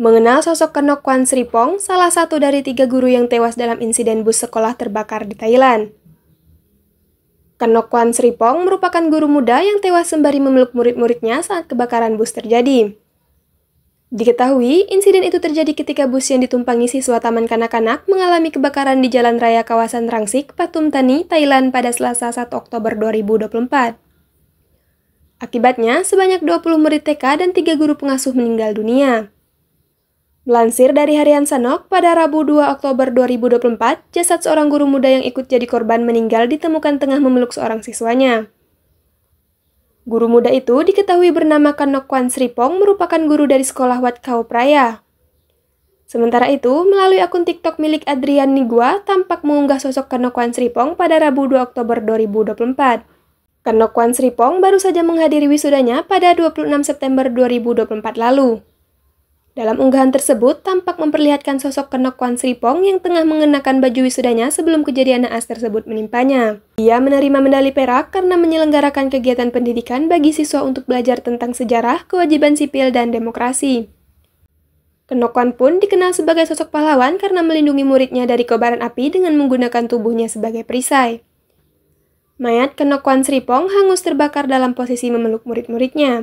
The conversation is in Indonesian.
Mengenal sosok Kenok Kwan Sripong, salah satu dari tiga guru yang tewas dalam insiden bus sekolah terbakar di Thailand. Kenok Kwan Sripong merupakan guru muda yang tewas sembari memeluk murid-muridnya saat kebakaran bus terjadi. Diketahui, insiden itu terjadi ketika bus yang ditumpangi siswa Taman Kanak-Kanak mengalami kebakaran di jalan raya kawasan Rangsik, Patumtani, Thailand pada Selasa 1 Oktober 2024. Akibatnya, sebanyak 20 murid TK dan 3 guru pengasuh meninggal dunia. Lansir dari Harian Sanok, pada Rabu 2 Oktober 2024, jasad seorang guru muda yang ikut jadi korban meninggal ditemukan tengah memeluk seorang siswanya. Guru muda itu diketahui bernama Kanok Sripong merupakan guru dari sekolah Wat Kau Praya. Sementara itu, melalui akun TikTok milik Adrian Nigua, tampak mengunggah sosok Kanok Sripong pada Rabu 2 Oktober 2024. Kanok Sripong baru saja menghadiri wisudanya pada 26 September 2024 lalu. Dalam unggahan tersebut, tampak memperlihatkan sosok Kenokwan Kwan Sripong yang tengah mengenakan baju wisudanya sebelum kejadian naas tersebut menimpanya. Ia menerima medali perak karena menyelenggarakan kegiatan pendidikan bagi siswa untuk belajar tentang sejarah, kewajiban sipil, dan demokrasi. Kenokwan pun dikenal sebagai sosok pahlawan karena melindungi muridnya dari kobaran api dengan menggunakan tubuhnya sebagai perisai. Mayat Kenokwan Kwan Sripong hangus terbakar dalam posisi memeluk murid-muridnya.